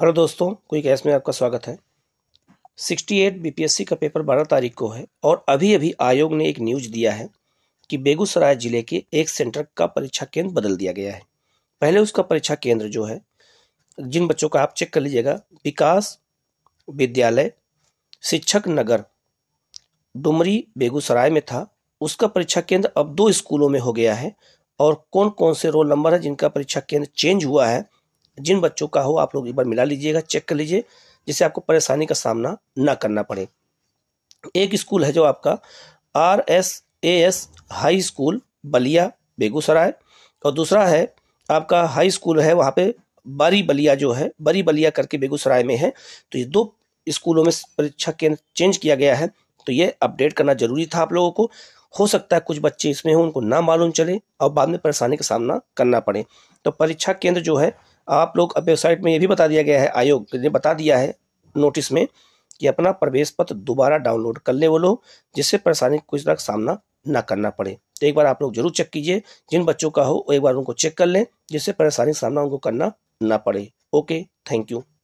hello दोस्तों कोई कैस में आपका स्वागत है 68 बीपीएससी का पेपर 12 तारीख को है और अभी अभी आयोग ने एक न्यूज दिया है कि बेगूसराय जिले के एक सेंटर का परीक्षा केंद्र बदल दिया गया है पहले उसका परीक्षा केंद्र जो है जिन बच्चों का आप चेक कर लीजिएगा विकास विद्यालय शिक्षक नगर डुमरी बेगूसराय में था उसका परीक्षा केंद्र अब दो स्कूलों में हो गया है और कौन कौन से रोल नंबर है जिनका परीक्षा केंद्र चेंज हुआ है जिन बच्चों का हो आप लोग एक बार मिला लीजिएगा चेक कर लीजिए जिससे आपको परेशानी का सामना ना करना पड़े एक स्कूल है जो आपका R S A S high school Ballia Begusarai और दूसरा है आपका हाई स्कूल है वहाँ पे बारी बलिया जो है बरी बलिया करके बेगूसराय में है तो ये दो स्कूलों में परीक्षा केंद्र चेंज किया गया है तो ये अपडेट करना जरूरी था आप लोगों को हो सकता है कुछ बच्चे इसमें हो उनको ना मालूम चले और बाद में परेशानी का सामना करना पड़े तो परीक्षा केंद्र जो है आप लोग अब वेबसाइट में ये भी बता दिया गया है आयोग ने बता दिया है नोटिस में कि अपना प्रवेश पत्र दोबारा डाउनलोड कर ले वो लोग जिससे परेशानी कुछ तरह का सामना ना करना पड़े तो एक बार आप लोग जरूर चेक कीजिए जिन बच्चों का हो एक बार उनको चेक कर लें जिससे परेशानी सामना उनको करना ना पड़े ओके थैंक यू